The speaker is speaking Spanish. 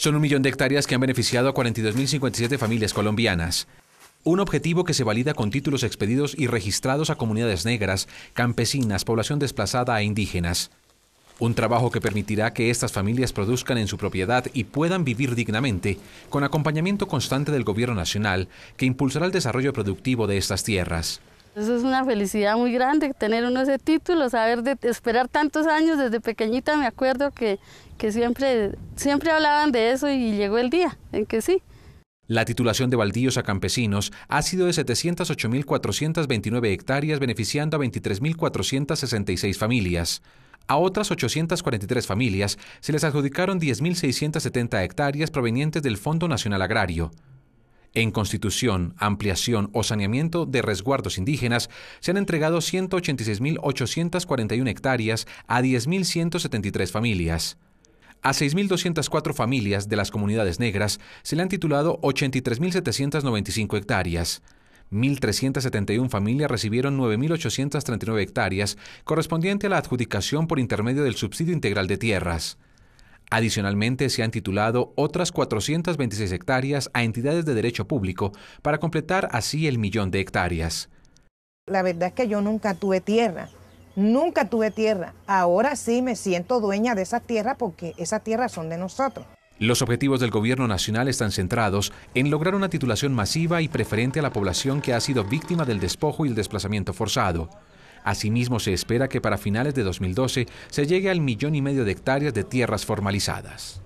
Son un millón de hectáreas que han beneficiado a 42.057 familias colombianas. Un objetivo que se valida con títulos expedidos y registrados a comunidades negras, campesinas, población desplazada e indígenas. Un trabajo que permitirá que estas familias produzcan en su propiedad y puedan vivir dignamente, con acompañamiento constante del Gobierno Nacional, que impulsará el desarrollo productivo de estas tierras es una felicidad muy grande tener uno ese título, saber de esperar tantos años desde pequeñita me acuerdo que, siempre, siempre hablaban de eso y llegó el día en que sí. La titulación de baldíos a campesinos ha sido de 708.429 hectáreas, beneficiando a 23.466 familias. A otras 843 familias se les adjudicaron 10.670 hectáreas provenientes del Fondo Nacional Agrario. En constitución, ampliación o saneamiento de resguardos indígenas se han entregado 186.841 hectáreas a 10.173 familias. A 6.204 familias de las comunidades negras se le han titulado 83.795 hectáreas. 1.371 familias recibieron 9.839 hectáreas, correspondiente a la adjudicación por intermedio del subsidio integral de tierras. Adicionalmente, se han titulado otras 426 hectáreas a entidades de derecho público para completar así el millón de hectáreas. La verdad es que yo nunca tuve tierra, nunca tuve tierra. Ahora sí me siento dueña de esa tierra porque esas tierra son de nosotros. Los objetivos del gobierno nacional están centrados en lograr una titulación masiva y preferente a la población que ha sido víctima del despojo y el desplazamiento forzado. Asimismo, se espera que para finales de 2012 se llegue al millón y medio de hectáreas de tierras formalizadas.